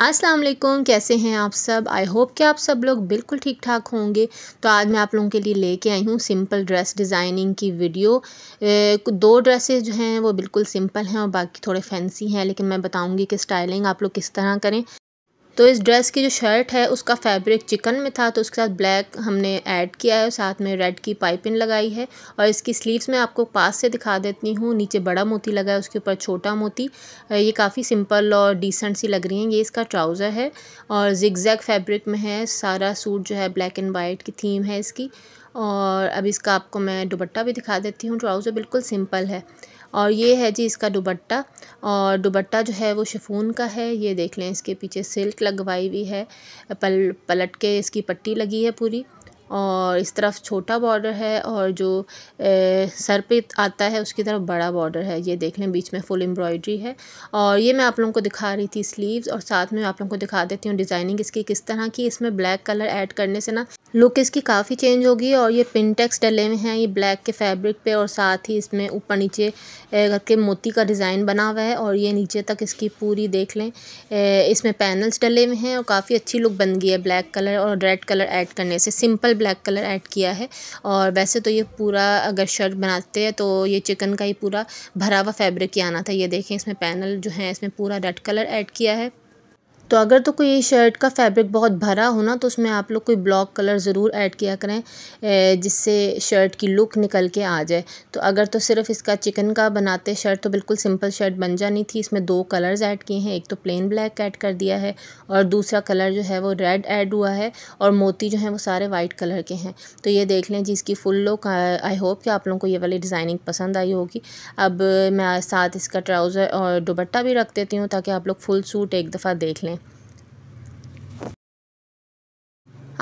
अस्सलाम वालेकुम कैसे हैं आप सब आई होप कि आप सब लोग बिल्कुल ठीक ठाक होंगे तो आज मैं आप लोगों के लिए लेके आई हूँ सिंपल ड्रेस डिज़ाइनिंग की वीडियो दो ड्रेसेस जो हैं वो बिल्कुल सिंपल हैं और बाकी थोड़े फैंसी हैं लेकिन मैं बताऊँगी कि स्टाइलिंग आप लोग किस तरह करें तो इस ड्रेस की जो शर्ट है उसका फैब्रिक चिकन में था तो उसके साथ ब्लैक हमने ऐड किया है साथ में रेड की पाइपिंग लगाई है और इसकी स्लीव्स में आपको पास से दिखा देती हूँ नीचे बड़ा मोती लगा है उसके ऊपर छोटा मोती ये काफ़ी सिंपल और डिसेंट सी लग रही हैं ये इसका ट्राउज़र है और जिगजैग फैब्रिक में है सारा सूट जो है ब्लैक एंड वाइट की थीम है इसकी और अब इसका आपको मैं दुपट्टा भी दिखा देती हूँ ट्राउज़र बिल्कुल सिंपल है और ये है जी इसका दुबट्टा और दुबट्टा जो है वो शिफून का है ये देख लें इसके पीछे सिल्क लगवाई हुई है पल पलट के इसकी पट्टी लगी है पूरी और इस तरफ छोटा बॉर्डर है और जो ए, सर पे आता है उसकी तरफ बड़ा बॉर्डर है ये देख लें बीच में फुल एम्ब्रॉयडरी है और ये मैं आप लोगों को दिखा रही थी स्लीव्स और साथ में आप लोगों को दिखा देती हूँ डिज़ाइनिंग इसकी किस तरह की इसमें ब्लैक कलर ऐड करने से ना लुक इसकी काफ़ी चेंज होगी और ये पिनटेक्स डले हुए हैं ये ब्लैक के फैब्रिक पे और साथ ही इसमें ऊपर नीचे करके मोती का डिज़ाइन बना हुआ है और ये नीचे तक इसकी पूरी देख लें इसमें पैनल्स डले हुए हैं और काफ़ी अच्छी लुक बन गई है ब्लैक कलर और रेड कलर ऐड करने से सिंपल ब्लैक कलर ऐड किया है और वैसे तो ये पूरा अगर शर्ट बनाते हैं तो ये चिकन का ही पूरा भरा हुआ फैब्रिक ही आना था ये देखें इसमें पैनल जो है इसमें पूरा रेड कलर ऐड किया है तो अगर तो कोई शर्ट का फैब्रिक बहुत भरा हो ना तो उसमें आप लोग कोई ब्लॉक कलर ज़रूर ऐड किया करें जिससे शर्ट की लुक निकल के आ जाए तो अगर तो सिर्फ इसका चिकन का बनाते शर्ट तो बिल्कुल सिंपल शर्ट बन जानी थी इसमें दो कलर्स ऐड किए हैं एक तो प्लेन ब्लैक ऐड कर दिया है और दूसरा कलर जो है वो रेड ऐड हुआ है और मोती जो है वो सारे वाइट कलर के हैं तो ये देख लें जी इसकी फुल लुक आई होप कि आप लोगों को ये वाली डिज़ाइनिंग पसंद आई होगी अब मैं साथ इसका ट्राउज़र और दुपट्टा भी रख देती हूँ ताकि आप लोग फुल सूट एक दफ़ा देख लें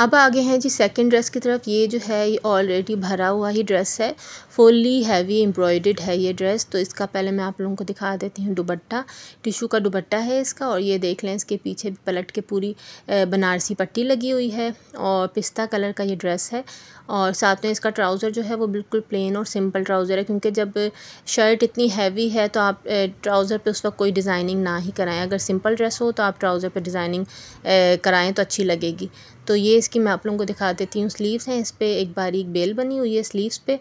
अब आगे हैं जी सेकंड ड्रेस की तरफ ये जो है ये ऑलरेडी भरा हुआ ही ड्रेस है फुल्ली हैवी एम्ब्रॉयड है ये ड्रेस तो इसका पहले मैं आप लोगों को दिखा देती हूँ दुबट्टा टिशू का दुबट्टा है इसका और ये देख लें इसके पीछे पलट के पूरी बनारसी पट्टी लगी हुई है और पिस्ता कलर का ये ड्रेस है और साथ में इसका ट्राउज़र जो है वो बिल्कुल प्लेन और सिंपल ट्राउज़र है क्योंकि जब शर्ट इतनी हैवी है तो आप ट्राउज़र पे उस वक्त कोई डिज़ाइनिंग ना ही कराएं अगर सिंपल ड्रेस हो तो आप ट्राउज़र पे डिज़ाइनिंग कराएं तो अच्छी लगेगी तो ये इसकी मैं आप लोगों को दिखा देती हूँ स्लीव्स हैं इस पर एक बारीक बेल बनी हुई है स्लीव्स पे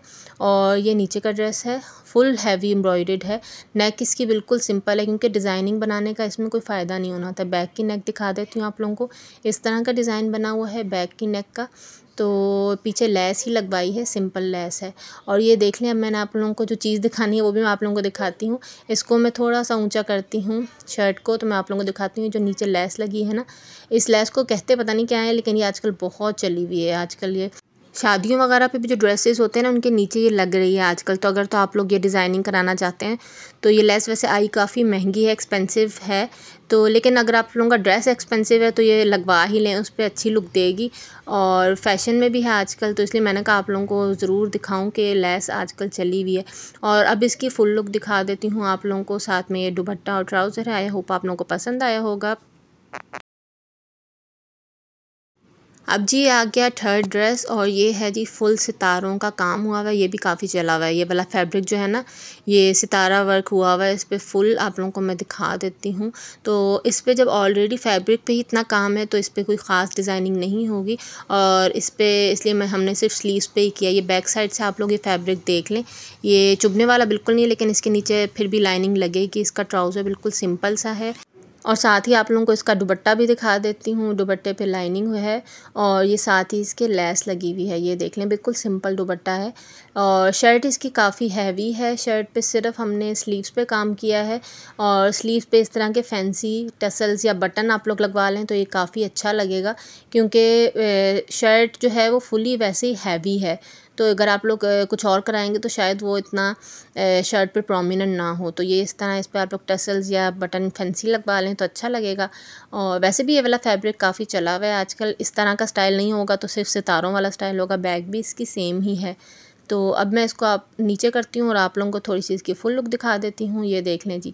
और ये नीचे का ड्रेस है फुल हैवी एम्ब्रॉयडेड है नेक इसकी बिल्कुल सिंपल है क्योंकि डिज़ाइनिंग बनाने का इसमें कोई फ़ायदा नहीं होना था बैक की नेक दिखा देती हूँ आप लोगों को इस तरह का डिज़ाइन बना हुआ है बैक की नेक का तो पीछे लैस ही लगवाई है सिंपल लैस है और ये देख लें अब मैंने आप लोगों को जो चीज़ दिखानी है वो भी मैं आप लोगों को दिखाती हूँ इसको मैं थोड़ा सा ऊंचा करती हूँ शर्ट को तो मैं आप लोगों को दिखाती हूँ जो नीचे लैस लगी है ना इस लैस को कहते पता नहीं क्या है लेकिन ये आजकल बहुत चली हुई है आजकल ये शादियों वगैरह पे भी जो ड्रेसेस होते हैं ना उनके नीचे ये लग रही है आजकल तो अगर तो आप लोग ये डिज़ाइनिंग कराना चाहते हैं तो ये लेस वैसे आई काफ़ी महंगी है एक्सपेंसिव है तो लेकिन अगर आप लोगों का ड्रेस एक्सपेंसिव है तो ये लगवा ही लें उस पर अच्छी लुक देगी और फैशन में भी है आजकल तो इसलिए मैंने कहा आप लोगों को ज़रूर दिखाऊँ कि लेस आजकल चली हुई है और अब इसकी फुल लुक दिखा देती हूँ आप लोगों को साथ में ये दुबट्टा और ट्राउज़र है आई होप आप लोगों को पसंद आया होगा अब जी आ गया थर्ड ड्रेस और ये है जी फुल सितारों का काम हुआ हुआ है ये भी काफ़ी चला हुआ है ये वाला फैब्रिक जो है ना ये सितारा वर्क हुआ हुआ है इस पर फुल आप लोगों को मैं दिखा देती हूँ तो इस पर जब ऑलरेडी फैब्रिक पे ही इतना काम है तो इस पर कोई ख़ास डिज़ाइनिंग नहीं होगी और इस पर इसलिए मैं हमने सिर्फ स्लीव पे ही किया ये बैक साइड से आप लोग ये फैब्रिक देख लें ये चुभने वाला बिल्कुल नहीं लेकिन इसके नीचे फिर भी लाइनिंग लगेगी इसका ट्राउज़र बिल्कुल सिंपल सा है और साथ ही आप लोगों को इसका दुबट्टा भी दिखा देती हूँ दुबट्टे पे लाइनिंग है और ये साथ ही इसके लेस लगी हुई है ये देख लें बिल्कुल सिंपल दुबट्टा है और शर्ट इसकी काफ़ी हैवी है शर्ट पे सिर्फ हमने स्लीव्स पे काम किया है और स्लीव्स पे इस तरह के फैंसी टसल्स या बटन आप लोग लगवा लें तो ये काफ़ी अच्छा लगेगा क्योंकि शर्ट जो है वो फुली वैसे ही हैवी है तो अगर आप लोग कुछ और कराएंगे तो शायद वो इतना शर्ट पे प्रोमिनेंट ना हो तो ये इस तरह इस पर आप लोग टसल्स या बटन फैंसी लगवा लें तो अच्छा लगेगा और वैसे भी ये वाला फैब्रिक काफ़ी चला हुआ है आजकल इस तरह का स्टाइल नहीं होगा तो सिर्फ सितारों वाला स्टाइल होगा बैग भी इसकी सेम ही है तो अब मैं इसको आप नीचे करती हूँ और आप लोगों को थोड़ी सी इसकी फुल लुक दिखा देती हूँ ये देख लें जी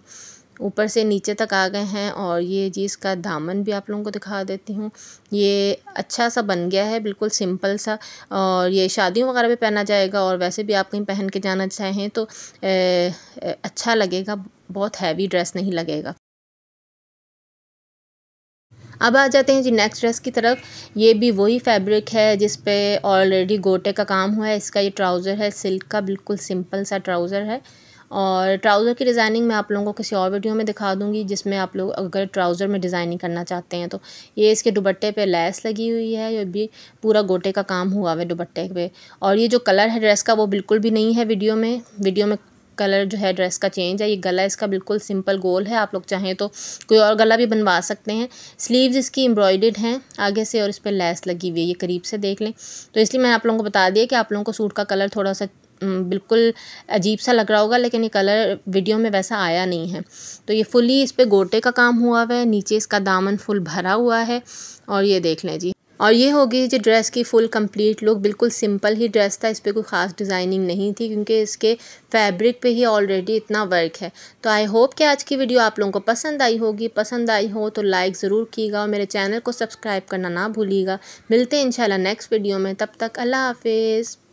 ऊपर से नीचे तक आ गए हैं और ये जी इसका दामन भी आप लोगों को दिखा देती हूँ ये अच्छा सा बन गया है बिल्कुल सिंपल सा और ये शादियों वगैरह भी पहना जाएगा और वैसे भी आप कहीं पहन के जाना चाहें तो ए, ए, अच्छा लगेगा बहुत हैवी ड्रेस नहीं लगेगा अब आ जाते हैं जी नेक्स्ट ड्रेस की तरफ ये भी वही फैब्रिक है जिस पे ऑलरेडी गोटे का काम हुआ है इसका ये ट्राउज़र है सिल्क का बिल्कुल सिंपल सा ट्राउज़र है और ट्राउज़र की डिज़ाइनिंग मैं आप लोगों को किसी और वीडियो में दिखा दूँगी जिसमें आप लोग अगर ट्राउज़र में डिज़ाइनिंग करना चाहते हैं तो ये इसके दुबट्टे पे लैस लगी हुई है ये भी पूरा गोटे का काम हुआ है दुबट्टे पे और ये जो कलर है ड्रेस का वो बिल्कुल भी नहीं है वीडियो में वीडियो में कलर जो है ड्रेस का चेंज है ये गला इसका बिल्कुल सिंपल गोल है आप लोग चाहें तो कोई और गला भी बनवा सकते हैं स्लीव्स इसकी एम्ब्रॉयडेड हैं आगे से और इस पर लैस लगी हुई है ये करीब से देख लें तो इसलिए मैंने आप लोगों को बता दिया कि आप लोगों को सूट का कलर थोड़ा सा बिल्कुल अजीब सा लग रहा होगा लेकिन ये कलर वीडियो में वैसा आया नहीं है तो ये फुली इस पर गोटे का काम हुआ हुआ है नीचे इसका दामन फुल भरा हुआ है और ये देख लें जी और ये होगी जो ड्रेस की फुल कंप्लीट लुक बिल्कुल सिंपल ही ड्रेस था इस पर कोई ख़ास डिज़ाइनिंग नहीं थी क्योंकि इसके फैब्रिक पे ही ऑलरेडी इतना वर्क है तो आई होप कि आज की वीडियो आप लोगों को पसंद आई होगी पसंद आई हो तो लाइक ज़रूर कीजिएगा और मेरे चैनल को सब्सक्राइब करना ना भूलिएगा मिलते हैं इंशाल्लाह नेक्स्ट वीडियो में तब तक अल्लाह हाफिज़